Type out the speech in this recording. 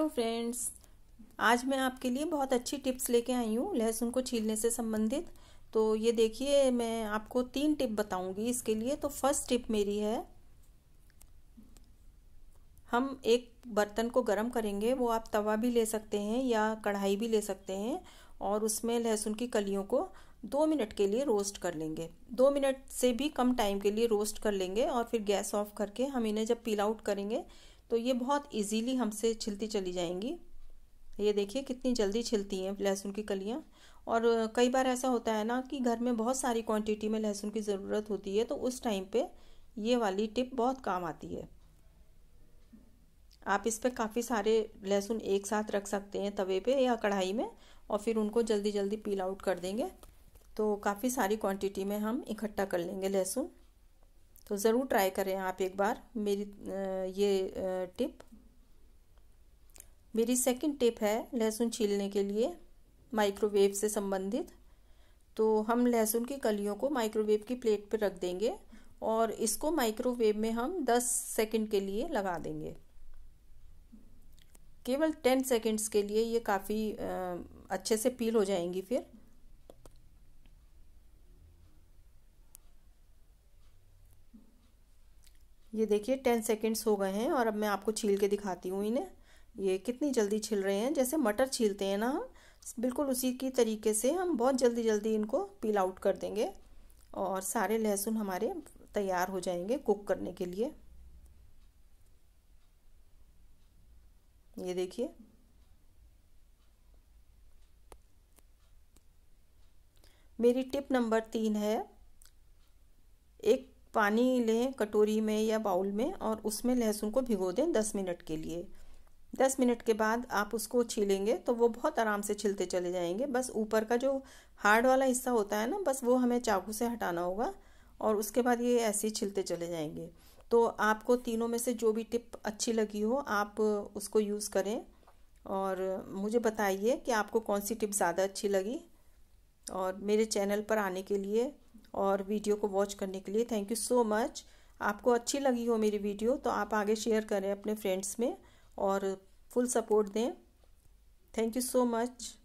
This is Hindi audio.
हेलो फ्रेंड्स आज मैं आपके लिए बहुत अच्छी टिप्स लेके आई हूँ लहसुन को छीलने से संबंधित तो ये देखिए मैं आपको तीन टिप बताऊँगी इसके लिए तो फर्स्ट टिप मेरी है हम एक बर्तन को गर्म करेंगे वो आप तवा भी ले सकते हैं या कढ़ाई भी ले सकते हैं और उसमें लहसुन की कलियों को दो मिनट के लिए रोस्ट कर लेंगे दो मिनट से भी कम टाइम के लिए रोस्ट कर लेंगे और फिर गैस ऑफ करके हम इन्हें जब पील आउट करेंगे तो ये बहुत इजीली हमसे छिलती चली जाएंगी ये देखिए कितनी जल्दी छिलती हैं लहसुन की कलियाँ और कई बार ऐसा होता है ना कि घर में बहुत सारी क्वांटिटी में लहसुन की ज़रूरत होती है तो उस टाइम पे ये वाली टिप बहुत काम आती है आप इस पर काफ़ी सारे लहसुन एक साथ रख सकते हैं तवे पे या कढ़ाई में और फिर उनको जल्दी जल्दी पील आउट कर देंगे तो काफ़ी सारी क्वांटिटी में हम इकट्ठा कर लेंगे लहसुन तो ज़रूर ट्राई करें आप एक बार मेरी ये टिप मेरी सेकंड टिप है लहसुन छीलने के लिए माइक्रोवेव से संबंधित तो हम लहसुन की कलियों को माइक्रोवेव की प्लेट पर रख देंगे और इसको माइक्रोवेव में हम 10 सेकंड के लिए लगा देंगे केवल 10 सेकंड्स के लिए ये काफ़ी अच्छे से पील हो जाएंगी फिर ये देखिए टेन सेकेंड्स हो गए हैं और अब मैं आपको छील के दिखाती हूँ इन्हें ये कितनी जल्दी छिल रहे हैं जैसे मटर छीलते हैं ना हम बिल्कुल उसी की तरीके से हम बहुत जल्दी जल्दी इनको पील आउट कर देंगे और सारे लहसुन हमारे तैयार हो जाएंगे कुक करने के लिए ये देखिए मेरी टिप नंबर तीन है एक पानी लें कटोरी में या बाउल में और उसमें लहसुन को भिगो दें दस मिनट के लिए दस मिनट के बाद आप उसको छीलेंगे तो वो बहुत आराम से छिलते चले जाएंगे बस ऊपर का जो हार्ड वाला हिस्सा होता है ना बस वो हमें चाकू से हटाना होगा और उसके बाद ये ऐसे ही छिलते चले जाएंगे तो आपको तीनों में से जो भी टिप अच्छी लगी हो आप उसको यूज़ करें और मुझे बताइए कि आपको कौन सी टिप ज़्यादा अच्छी लगी और मेरे चैनल पर आने के लिए और वीडियो को वॉच करने के लिए थैंक यू सो मच आपको अच्छी लगी हो मेरी वीडियो तो आप आगे शेयर करें अपने फ्रेंड्स में और फुल सपोर्ट दें थैंक यू सो मच